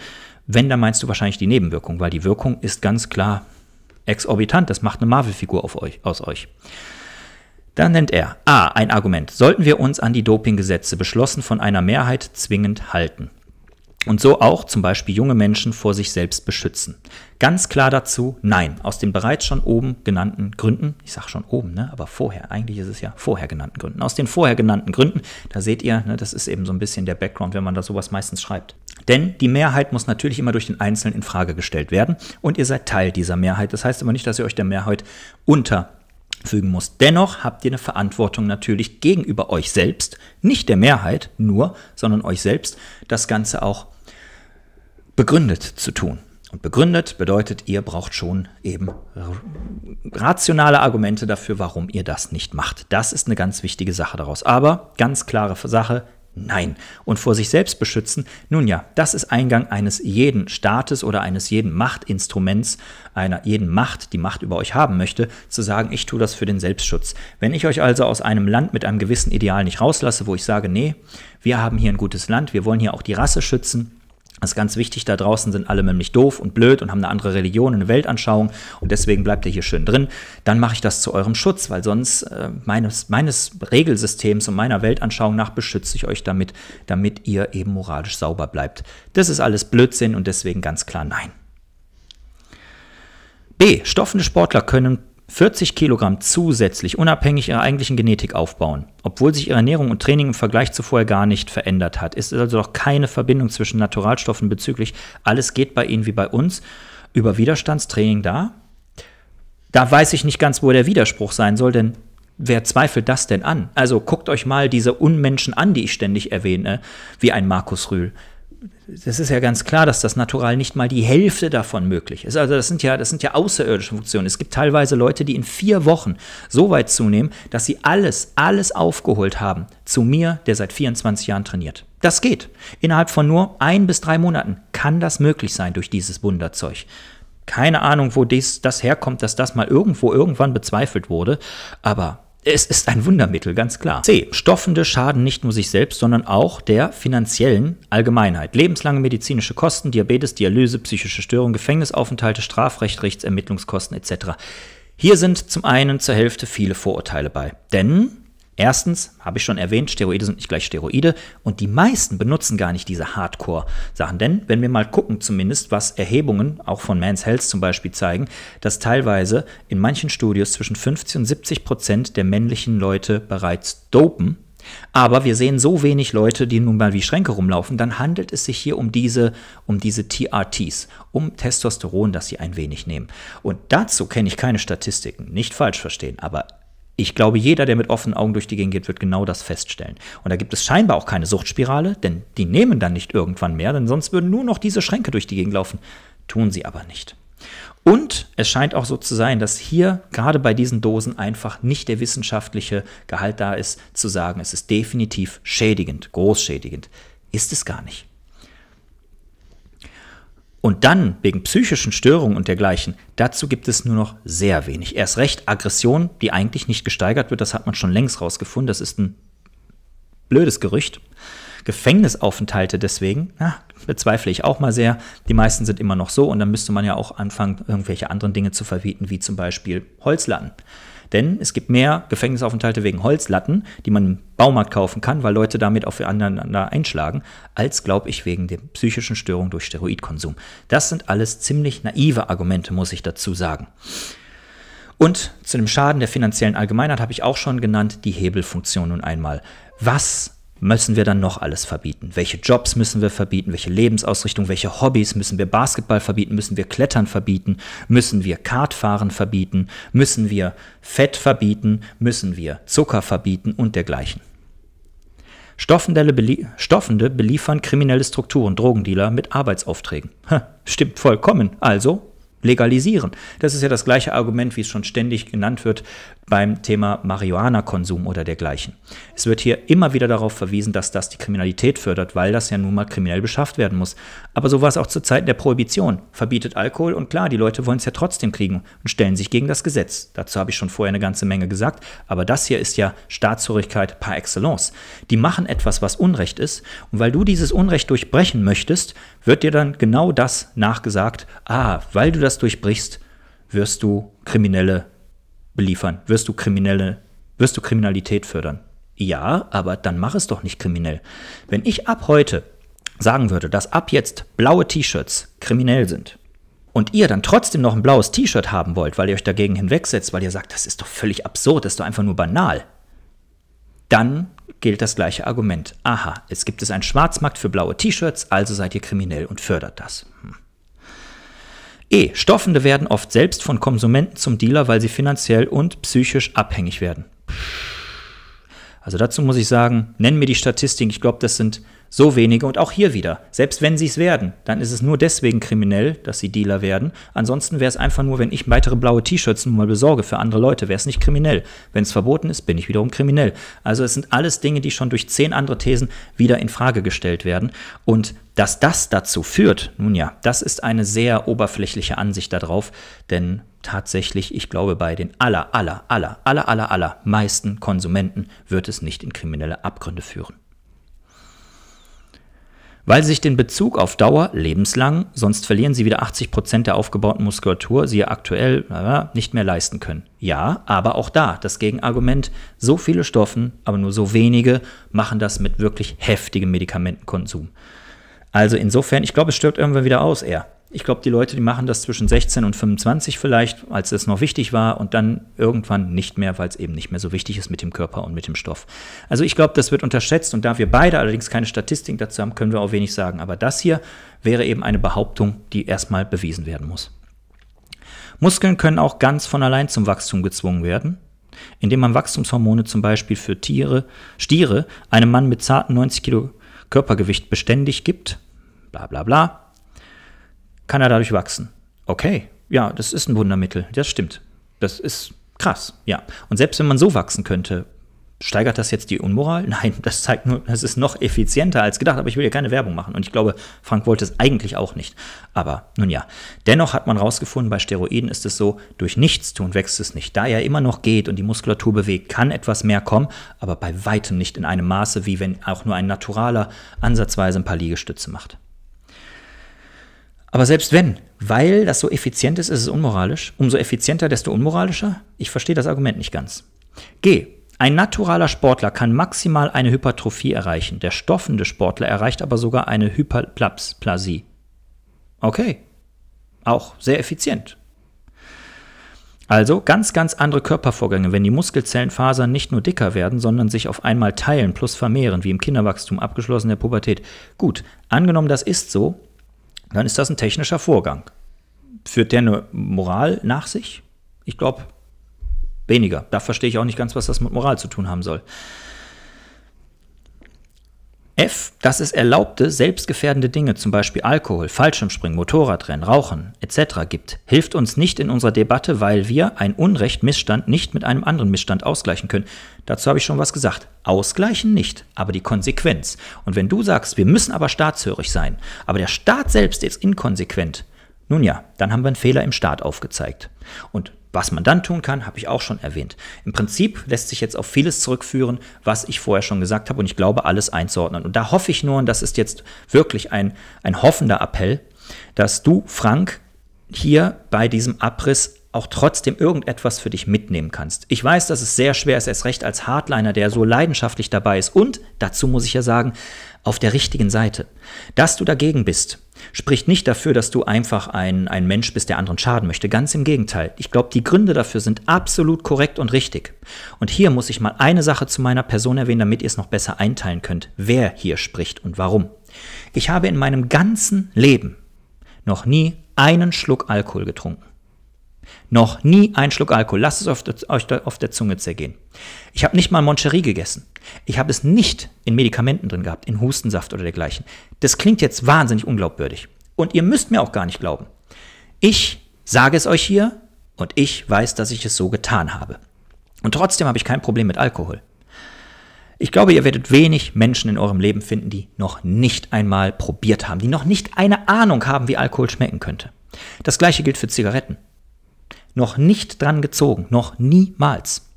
Wenn, dann meinst du wahrscheinlich die Nebenwirkung, weil die Wirkung ist ganz klar exorbitant. Das macht eine Marvel-Figur auf euch, aus euch. Dann nennt er A. Ein Argument. Sollten wir uns an die Dopinggesetze beschlossen von einer Mehrheit zwingend halten? Und so auch zum Beispiel junge Menschen vor sich selbst beschützen. Ganz klar dazu, nein, aus den bereits schon oben genannten Gründen, ich sage schon oben, ne, aber vorher, eigentlich ist es ja vorher genannten Gründen, aus den vorher genannten Gründen, da seht ihr, ne, das ist eben so ein bisschen der Background, wenn man da sowas meistens schreibt. Denn die Mehrheit muss natürlich immer durch den Einzelnen in Frage gestellt werden und ihr seid Teil dieser Mehrheit. Das heißt aber nicht, dass ihr euch der Mehrheit unter fügen muss. Dennoch habt ihr eine Verantwortung natürlich gegenüber euch selbst, nicht der Mehrheit nur, sondern euch selbst, das Ganze auch begründet zu tun. Und begründet bedeutet, ihr braucht schon eben rationale Argumente dafür, warum ihr das nicht macht. Das ist eine ganz wichtige Sache daraus. Aber ganz klare Sache, Nein. Und vor sich selbst beschützen? Nun ja, das ist Eingang eines jeden Staates oder eines jeden Machtinstruments, einer jeden Macht, die Macht über euch haben möchte, zu sagen, ich tue das für den Selbstschutz. Wenn ich euch also aus einem Land mit einem gewissen Ideal nicht rauslasse, wo ich sage, nee, wir haben hier ein gutes Land, wir wollen hier auch die Rasse schützen, das ist ganz wichtig, da draußen sind alle nämlich doof und blöd und haben eine andere Religion, eine Weltanschauung und deswegen bleibt ihr hier schön drin. Dann mache ich das zu eurem Schutz, weil sonst äh, meines, meines Regelsystems und meiner Weltanschauung nach beschütze ich euch damit, damit ihr eben moralisch sauber bleibt. Das ist alles Blödsinn und deswegen ganz klar nein. B. Stoffende Sportler können 40 Kilogramm zusätzlich unabhängig ihrer eigentlichen Genetik aufbauen, obwohl sich ihre Ernährung und Training im Vergleich zu vorher gar nicht verändert hat. Ist also doch keine Verbindung zwischen Naturalstoffen bezüglich, alles geht bei ihnen wie bei uns über Widerstandstraining da. Da weiß ich nicht ganz, wo der Widerspruch sein soll, denn wer zweifelt das denn an? Also guckt euch mal diese Unmenschen an, die ich ständig erwähne, wie ein Markus Rühl das ist ja ganz klar, dass das natural nicht mal die Hälfte davon möglich ist. Also das sind ja, das sind ja außerirdische Funktionen. Es gibt teilweise Leute, die in vier Wochen so weit zunehmen, dass sie alles, alles aufgeholt haben. Zu mir, der seit 24 Jahren trainiert. Das geht. Innerhalb von nur ein bis drei Monaten kann das möglich sein durch dieses Wunderzeug. Keine Ahnung, wo dies, das herkommt, dass das mal irgendwo irgendwann bezweifelt wurde, aber es ist ein Wundermittel, ganz klar. C. Stoffende schaden nicht nur sich selbst, sondern auch der finanziellen Allgemeinheit. Lebenslange medizinische Kosten, Diabetes, Dialyse, psychische Störungen, Gefängnisaufenthalte, Strafrecht, Rechtsermittlungskosten etc. Hier sind zum einen zur Hälfte viele Vorurteile bei. Denn Erstens, habe ich schon erwähnt, Steroide sind nicht gleich Steroide und die meisten benutzen gar nicht diese Hardcore-Sachen. Denn wenn wir mal gucken, zumindest, was Erhebungen auch von Mans Health zum Beispiel zeigen, dass teilweise in manchen Studios zwischen 50 und 70 Prozent der männlichen Leute bereits dopen. Aber wir sehen so wenig Leute, die nun mal wie Schränke rumlaufen, dann handelt es sich hier um diese, um diese TRTs, um Testosteron, das sie ein wenig nehmen. Und dazu kenne ich keine Statistiken, nicht falsch verstehen, aber ich glaube, jeder, der mit offenen Augen durch die Gegend geht, wird genau das feststellen. Und da gibt es scheinbar auch keine Suchtspirale, denn die nehmen dann nicht irgendwann mehr, denn sonst würden nur noch diese Schränke durch die Gegend laufen. Tun sie aber nicht. Und es scheint auch so zu sein, dass hier gerade bei diesen Dosen einfach nicht der wissenschaftliche Gehalt da ist, zu sagen, es ist definitiv schädigend, großschädigend. Ist es gar nicht. Und dann wegen psychischen Störungen und dergleichen, dazu gibt es nur noch sehr wenig. Erst recht Aggression, die eigentlich nicht gesteigert wird, das hat man schon längst rausgefunden, das ist ein blödes Gerücht. Gefängnisaufenthalte deswegen, na, bezweifle ich auch mal sehr. Die meisten sind immer noch so und dann müsste man ja auch anfangen, irgendwelche anderen Dinge zu verbieten, wie zum Beispiel Holzlatten. Denn es gibt mehr Gefängnisaufenthalte wegen Holzlatten, die man im Baumarkt kaufen kann, weil Leute damit auf einander einschlagen, als, glaube ich, wegen der psychischen Störung durch Steroidkonsum. Das sind alles ziemlich naive Argumente, muss ich dazu sagen. Und zu dem Schaden der finanziellen Allgemeinheit habe ich auch schon genannt, die Hebelfunktion nun einmal. Was müssen wir dann noch alles verbieten? Welche Jobs müssen wir verbieten? Welche Lebensausrichtung? Welche Hobbys? Müssen wir Basketball verbieten? Müssen wir Klettern verbieten? Müssen wir Kartfahren verbieten? Müssen wir Fett verbieten? Müssen wir Zucker verbieten und dergleichen? Stoffendelle belie Stoffende beliefern kriminelle Strukturen, Drogendealer mit Arbeitsaufträgen. Ha, stimmt vollkommen. Also legalisieren. Das ist ja das gleiche Argument, wie es schon ständig genannt wird beim Thema Marihuana-Konsum oder dergleichen. Es wird hier immer wieder darauf verwiesen, dass das die Kriminalität fördert, weil das ja nun mal kriminell beschafft werden muss. Aber so war es auch zu Zeiten der Prohibition. Verbietet Alkohol und klar, die Leute wollen es ja trotzdem kriegen und stellen sich gegen das Gesetz. Dazu habe ich schon vorher eine ganze Menge gesagt, aber das hier ist ja Staatshörigkeit par excellence. Die machen etwas, was Unrecht ist und weil du dieses Unrecht durchbrechen möchtest, wird dir dann genau das nachgesagt, ah, weil du das durchbrichst, wirst du kriminelle beliefern? Wirst du Kriminelle, wirst du Kriminalität fördern? Ja, aber dann mach es doch nicht kriminell. Wenn ich ab heute sagen würde, dass ab jetzt blaue T-Shirts kriminell sind und ihr dann trotzdem noch ein blaues T-Shirt haben wollt, weil ihr euch dagegen hinwegsetzt, weil ihr sagt, das ist doch völlig absurd, das ist doch einfach nur banal, dann gilt das gleiche Argument. Aha, es gibt es einen Schwarzmarkt für blaue T-Shirts, also seid ihr kriminell und fördert das. Hm. E. Stoffende werden oft selbst von Konsumenten zum Dealer, weil sie finanziell und psychisch abhängig werden. Also dazu muss ich sagen, nennen mir die Statistiken. Ich glaube, das sind so wenige und auch hier wieder. Selbst wenn sie es werden, dann ist es nur deswegen kriminell, dass sie Dealer werden. Ansonsten wäre es einfach nur, wenn ich weitere blaue T-Shirts nun mal besorge für andere Leute, wäre es nicht kriminell. Wenn es verboten ist, bin ich wiederum kriminell. Also es sind alles Dinge, die schon durch zehn andere Thesen wieder in Frage gestellt werden. Und dass das dazu führt, nun ja, das ist eine sehr oberflächliche Ansicht darauf, denn tatsächlich, ich glaube, bei den aller, aller, aller, aller, aller, aller meisten Konsumenten wird es nicht in kriminelle Abgründe führen weil sie sich den Bezug auf Dauer lebenslang, sonst verlieren sie wieder 80% Prozent der aufgebauten Muskulatur, sie aktuell nicht mehr leisten können. Ja, aber auch da das Gegenargument, so viele Stoffen, aber nur so wenige machen das mit wirklich heftigem Medikamentenkonsum. Also insofern, ich glaube, es stirbt irgendwann wieder aus eher. Ich glaube, die Leute, die machen das zwischen 16 und 25 vielleicht, als es noch wichtig war und dann irgendwann nicht mehr, weil es eben nicht mehr so wichtig ist mit dem Körper und mit dem Stoff. Also ich glaube, das wird unterschätzt und da wir beide allerdings keine Statistik dazu haben, können wir auch wenig sagen. Aber das hier wäre eben eine Behauptung, die erstmal bewiesen werden muss. Muskeln können auch ganz von allein zum Wachstum gezwungen werden indem man Wachstumshormone zum Beispiel für Tiere, Stiere, einem Mann mit zarten 90 Kilo Körpergewicht beständig gibt, bla bla bla, kann er dadurch wachsen. Okay, ja, das ist ein Wundermittel, das stimmt. Das ist krass, ja. Und selbst wenn man so wachsen könnte, steigert das jetzt die Unmoral? Nein, das zeigt nur, das ist noch effizienter als gedacht, aber ich will ja keine Werbung machen. Und ich glaube, Frank wollte es eigentlich auch nicht. Aber nun ja, dennoch hat man herausgefunden, bei Steroiden ist es so, durch Nichtstun wächst es nicht. Da er immer noch geht und die Muskulatur bewegt, kann etwas mehr kommen, aber bei weitem nicht in einem Maße, wie wenn auch nur ein naturaler ansatzweise ein paar Liegestütze macht. Aber selbst wenn, weil das so effizient ist, ist es unmoralisch. Umso effizienter, desto unmoralischer? Ich verstehe das Argument nicht ganz. G. Ein naturaler Sportler kann maximal eine Hypertrophie erreichen. Der stoffende Sportler erreicht aber sogar eine Hyperplasie. Okay. Auch sehr effizient. Also ganz, ganz andere Körpervorgänge, wenn die Muskelzellenfasern nicht nur dicker werden, sondern sich auf einmal teilen plus vermehren, wie im Kinderwachstum abgeschlossen der Pubertät. Gut, angenommen das ist so, dann ist das ein technischer Vorgang. Führt der eine Moral nach sich? Ich glaube, weniger. Da verstehe ich auch nicht ganz, was das mit Moral zu tun haben soll. F, dass es erlaubte, selbstgefährdende Dinge, zum Beispiel Alkohol, Fallschirmspringen, Motorradrennen, Rauchen etc. gibt, hilft uns nicht in unserer Debatte, weil wir ein Unrecht, Missstand nicht mit einem anderen Missstand ausgleichen können. Dazu habe ich schon was gesagt. Ausgleichen nicht, aber die Konsequenz. Und wenn du sagst, wir müssen aber staatshörig sein, aber der Staat selbst ist inkonsequent, nun ja, dann haben wir einen Fehler im Staat aufgezeigt. Und was man dann tun kann, habe ich auch schon erwähnt. Im Prinzip lässt sich jetzt auf vieles zurückführen, was ich vorher schon gesagt habe und ich glaube, alles einzuordnen. Und da hoffe ich nur, und das ist jetzt wirklich ein, ein hoffender Appell, dass du, Frank, hier bei diesem Abriss auch trotzdem irgendetwas für dich mitnehmen kannst. Ich weiß, dass es sehr schwer ist, erst recht als Hardliner, der so leidenschaftlich dabei ist. Und dazu muss ich ja sagen, auf der richtigen Seite. Dass du dagegen bist, spricht nicht dafür, dass du einfach ein, ein Mensch bist, der anderen schaden möchte. Ganz im Gegenteil. Ich glaube, die Gründe dafür sind absolut korrekt und richtig. Und hier muss ich mal eine Sache zu meiner Person erwähnen, damit ihr es noch besser einteilen könnt, wer hier spricht und warum. Ich habe in meinem ganzen Leben noch nie einen Schluck Alkohol getrunken. Noch nie einen Schluck Alkohol. Lasst es euch auf der Zunge zergehen. Ich habe nicht mal Moncherie gegessen. Ich habe es nicht in Medikamenten drin gehabt, in Hustensaft oder dergleichen. Das klingt jetzt wahnsinnig unglaubwürdig. Und ihr müsst mir auch gar nicht glauben. Ich sage es euch hier und ich weiß, dass ich es so getan habe. Und trotzdem habe ich kein Problem mit Alkohol. Ich glaube, ihr werdet wenig Menschen in eurem Leben finden, die noch nicht einmal probiert haben, die noch nicht eine Ahnung haben, wie Alkohol schmecken könnte. Das gleiche gilt für Zigaretten noch nicht dran gezogen, noch niemals.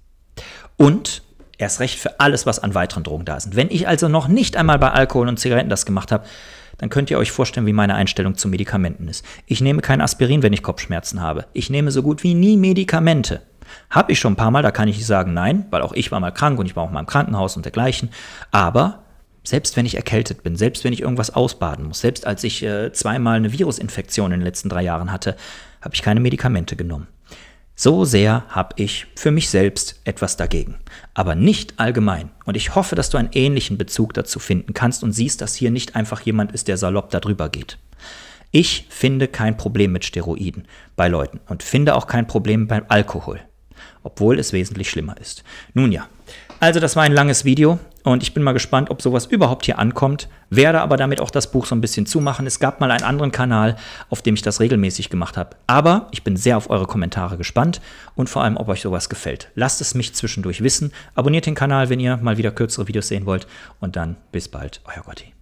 Und erst recht für alles, was an weiteren Drogen da ist. Wenn ich also noch nicht einmal bei Alkohol und Zigaretten das gemacht habe, dann könnt ihr euch vorstellen, wie meine Einstellung zu Medikamenten ist. Ich nehme kein Aspirin, wenn ich Kopfschmerzen habe. Ich nehme so gut wie nie Medikamente. Habe ich schon ein paar Mal, da kann ich nicht sagen nein, weil auch ich war mal krank und ich war auch mal im Krankenhaus und dergleichen. Aber selbst wenn ich erkältet bin, selbst wenn ich irgendwas ausbaden muss, selbst als ich äh, zweimal eine Virusinfektion in den letzten drei Jahren hatte, habe ich keine Medikamente genommen. So sehr habe ich für mich selbst etwas dagegen, aber nicht allgemein. Und ich hoffe, dass du einen ähnlichen Bezug dazu finden kannst und siehst, dass hier nicht einfach jemand ist, der salopp darüber geht. Ich finde kein Problem mit Steroiden bei Leuten und finde auch kein Problem beim Alkohol, obwohl es wesentlich schlimmer ist. Nun ja, also das war ein langes Video und ich bin mal gespannt, ob sowas überhaupt hier ankommt, werde aber damit auch das Buch so ein bisschen zumachen. Es gab mal einen anderen Kanal, auf dem ich das regelmäßig gemacht habe. Aber ich bin sehr auf eure Kommentare gespannt und vor allem, ob euch sowas gefällt. Lasst es mich zwischendurch wissen. Abonniert den Kanal, wenn ihr mal wieder kürzere Videos sehen wollt. Und dann bis bald, euer Gotti.